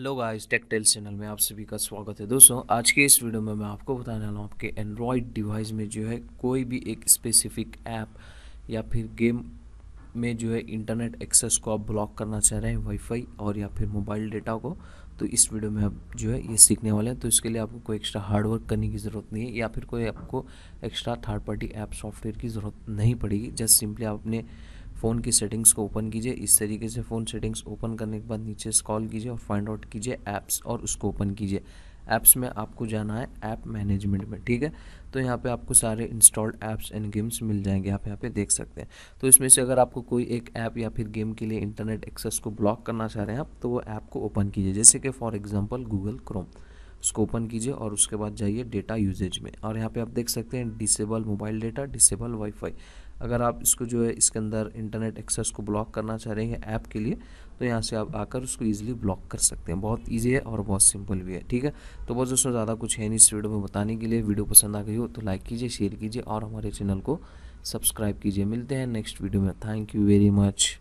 hello guys tell channel में आप सभी का स्वागत है दोस्तों आज के इस वीडियो में मैं आपको बताने वाला हूँ आपके एंड्रॉयड डिवाइस में जो है कोई भी एक स्पेसिफिक ऐप या फिर गेम में जो है इंटरनेट एक्सेस को आप ब्लॉक करना चाह रहे हैं वाईफाई और या फिर मोबाइल डेटा को तो इस वीडियो में आप जो है ये सीखने वाले हैं तो इसके लिए आपको कोई एक्स्ट्रा हार्डवर्क करने की ज़रूरत नहीं है या फिर कोई आपको extra third party app software की ज़रूरत नहीं पड़ेगी जस्ट सिंपली आप अपने फ़ोन की सेटिंग्स को ओपन कीजिए इस तरीके से फ़ोन सेटिंग्स ओपन करने के बाद नीचे स्कॉल कीजिए और फाइंड आउट कीजिए ऐप्स और उसको ओपन कीजिए ऐप्स में आपको जाना है ऐप मैनेजमेंट में ठीक है तो यहाँ पे आपको सारे इंस्टॉल्ड ऐप्स एंड गेम्स मिल जाएंगे आप यहाँ पे देख सकते हैं तो इसमें से अगर आपको कोई एक ऐप या फिर गेम के लिए इंटरनेट एक्सेस को ब्लॉक करना चाह रहे हैं आप तो वो ऐप को ओपन कीजिए जैसे कि फॉर एग्जाम्पल गूगल क्रोम उसको ओपन कीजिए और उसके बाद जाइए डेटा यूजेज में और यहाँ पे आप देख सकते हैं disable mobile data disable wifi अगर आप इसको जो है इसके अंदर इंटरनेट एक्सेस को ब्लॉक करना चाह रहे हैं ऐप के लिए तो यहाँ से आप आकर उसको ईजिली ब्लॉक कर सकते हैं बहुत ईजी है और बहुत सिंपल भी है ठीक है तो बस दोस्तों ज़्यादा कुछ है नहीं इस वीडियो में बताने के लिए वीडियो पसंद आ गई हो तो लाइक कीजिए शेयर कीजिए और हमारे चैनल को सब्सक्राइब कीजिए मिलते हैं नेक्स्ट वीडियो में थैंक यू वेरी मच